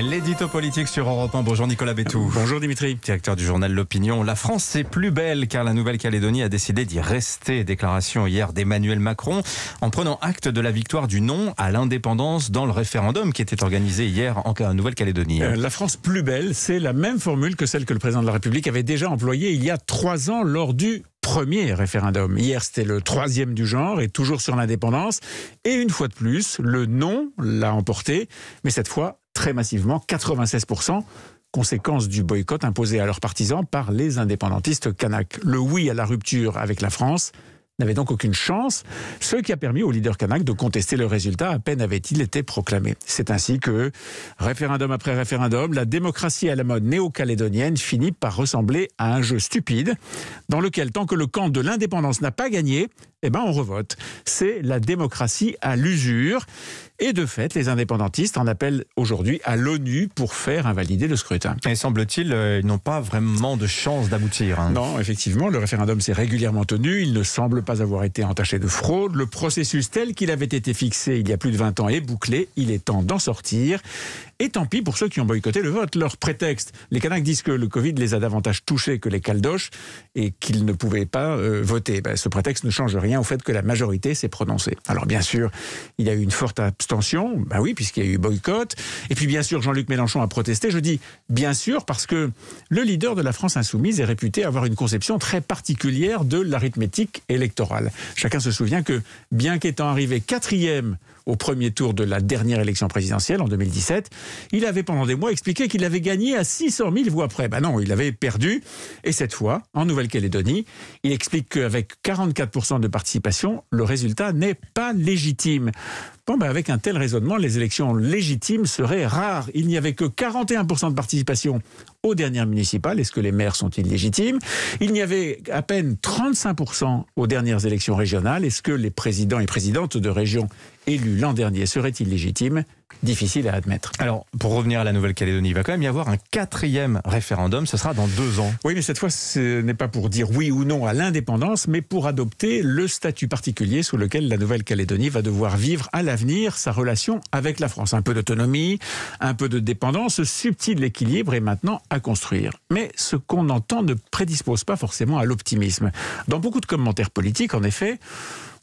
L'édito politique sur Europe 1. Bonjour Nicolas Bétou. Bonjour Dimitri. Directeur du journal L'Opinion. La France est plus belle car la Nouvelle-Calédonie a décidé d'y rester. Déclaration hier d'Emmanuel Macron en prenant acte de la victoire du non à l'indépendance dans le référendum qui était organisé hier en Nouvelle-Calédonie. Euh, la France plus belle, c'est la même formule que celle que le président de la République avait déjà employée il y a trois ans lors du premier référendum. Hier, c'était le troisième du genre et toujours sur l'indépendance. Et une fois de plus, le non l'a emporté, mais cette fois très massivement, 96%, conséquence du boycott imposé à leurs partisans par les indépendantistes Kanak Le oui à la rupture avec la France n'avait donc aucune chance, ce qui a permis au leader kanak de contester le résultat à peine avait-il été proclamé. C'est ainsi que, référendum après référendum, la démocratie à la mode néo-calédonienne finit par ressembler à un jeu stupide dans lequel, tant que le camp de l'indépendance n'a pas gagné, eh ben on revote. C'est la démocratie à l'usure. Et de fait, les indépendantistes en appellent aujourd'hui à l'ONU pour faire invalider le scrutin. Et semble-t-il, euh, ils n'ont pas vraiment de chance d'aboutir. Hein. Non, effectivement, le référendum s'est régulièrement tenu. Il ne semble pas avoir été entaché de fraude. Le processus tel qu'il avait été fixé il y a plus de 20 ans est bouclé. Il est temps d'en sortir. Et tant pis pour ceux qui ont boycotté le vote. Leur prétexte, les Canaques disent que le Covid les a davantage touchés que les Caldoches et qu'ils ne pouvaient pas euh, voter. Ben, ce prétexte ne change rien au fait que la majorité s'est prononcée. Alors bien sûr, il y a eu une forte abstention, ben oui, puisqu'il y a eu boycott. Et puis bien sûr, Jean-Luc Mélenchon a protesté. Je dis bien sûr parce que le leader de la France insoumise est réputé avoir une conception très particulière de l'arithmétique électorale. Chacun se souvient que, bien qu'étant arrivé quatrième au premier tour de la dernière élection présidentielle en 2017, il avait pendant des mois expliqué qu'il avait gagné à 600 000 voix près. Ben non, il avait perdu. Et cette fois, en Nouvelle-Calédonie, il explique qu'avec 44% de participation, le résultat n'est pas légitime. Bon, ben avec un tel raisonnement, les élections légitimes seraient rares. Il n'y avait que 41% de participation aux dernières municipales. Est-ce que les maires sont illégitimes Il n'y avait à peine 35% aux dernières élections régionales. Est-ce que les présidents et présidentes de régions élus l'an dernier seraient illégitimes difficile à admettre. Alors, pour revenir à la Nouvelle-Calédonie, il va quand même y avoir un quatrième référendum, ce sera dans deux ans. Oui, mais cette fois, ce n'est pas pour dire oui ou non à l'indépendance, mais pour adopter le statut particulier sous lequel la Nouvelle-Calédonie va devoir vivre à l'avenir sa relation avec la France. Un peu d'autonomie, un peu de dépendance, ce subtil équilibre et maintenant construire. Mais ce qu'on entend ne prédispose pas forcément à l'optimisme. Dans beaucoup de commentaires politiques, en effet,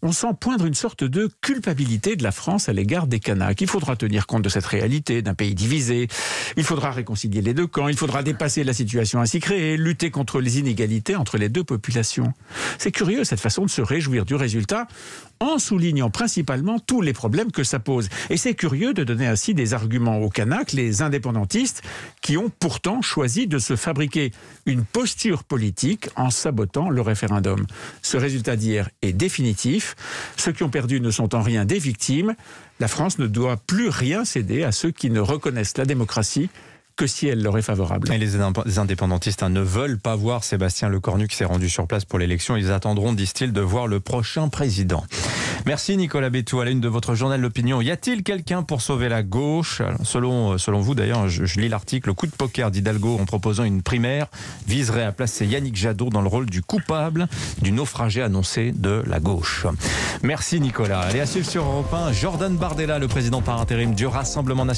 on sent poindre une sorte de culpabilité de la France à l'égard des Kanaks. Il faudra tenir compte de cette réalité d'un pays divisé, il faudra réconcilier les deux camps, il faudra dépasser la situation ainsi créée, lutter contre les inégalités entre les deux populations. C'est curieux cette façon de se réjouir du résultat en soulignant principalement tous les problèmes que ça pose. Et c'est curieux de donner ainsi des arguments aux Kanaks, les indépendantistes, qui ont pourtant choisi de se fabriquer une posture politique en sabotant le référendum. Ce résultat d'hier est définitif. Ceux qui ont perdu ne sont en rien des victimes. La France ne doit plus rien céder à ceux qui ne reconnaissent la démocratie que si elle leur est favorable. Et les indépendantistes hein, ne veulent pas voir Sébastien Lecornu qui s'est rendu sur place pour l'élection. Ils attendront, disent-ils, de voir le prochain président. Merci Nicolas Bétou. À l'une de votre journal L'Opinion, y a-t-il quelqu'un pour sauver la gauche selon, euh, selon vous, d'ailleurs, je, lis l'article le Coup de poker d'Hidalgo en proposant une primaire viserait à placer Yannick Jadot dans le rôle du coupable du naufragé annoncé de la gauche. Merci Nicolas. Allez, à suivre sur Europe 1, Jordan Bardella, le président par intérim du Rassemblement national.